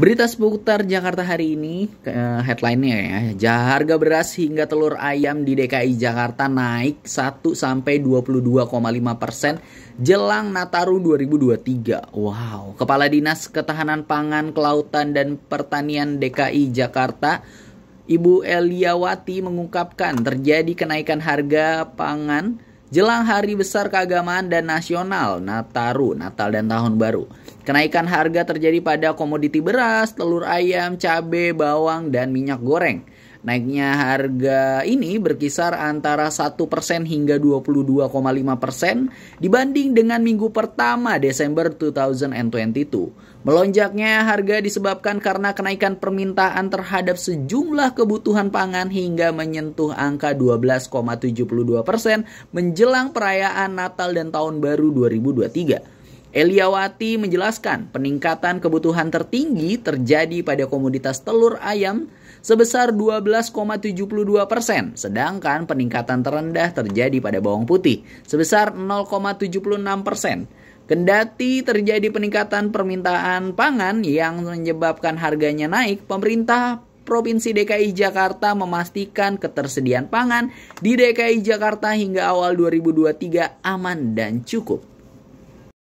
Berita seputar Jakarta hari ini, eh, headline-nya ya, harga beras hingga telur ayam di DKI Jakarta naik 1 sampai 22,5 persen jelang Nataru 2023. Wow, Kepala Dinas Ketahanan Pangan, Kelautan dan Pertanian DKI Jakarta Ibu Eliawati mengungkapkan terjadi kenaikan harga pangan Jelang hari besar keagamaan dan nasional, Nataru, Natal dan Tahun Baru. Kenaikan harga terjadi pada komoditi beras, telur ayam, cabai, bawang, dan minyak goreng. Naiknya harga ini berkisar antara 1% hingga 22,5% dibanding dengan minggu pertama Desember 2022. Melonjaknya harga disebabkan karena kenaikan permintaan terhadap sejumlah kebutuhan pangan hingga menyentuh angka 12,72% menjelang perayaan Natal dan Tahun Baru 2023. Eliawati menjelaskan peningkatan kebutuhan tertinggi terjadi pada komoditas telur ayam sebesar 12,72 persen, sedangkan peningkatan terendah terjadi pada bawang putih sebesar 0,76 persen. Kendati terjadi peningkatan permintaan pangan yang menyebabkan harganya naik, pemerintah Provinsi DKI Jakarta memastikan ketersediaan pangan di DKI Jakarta hingga awal 2023 aman dan cukup.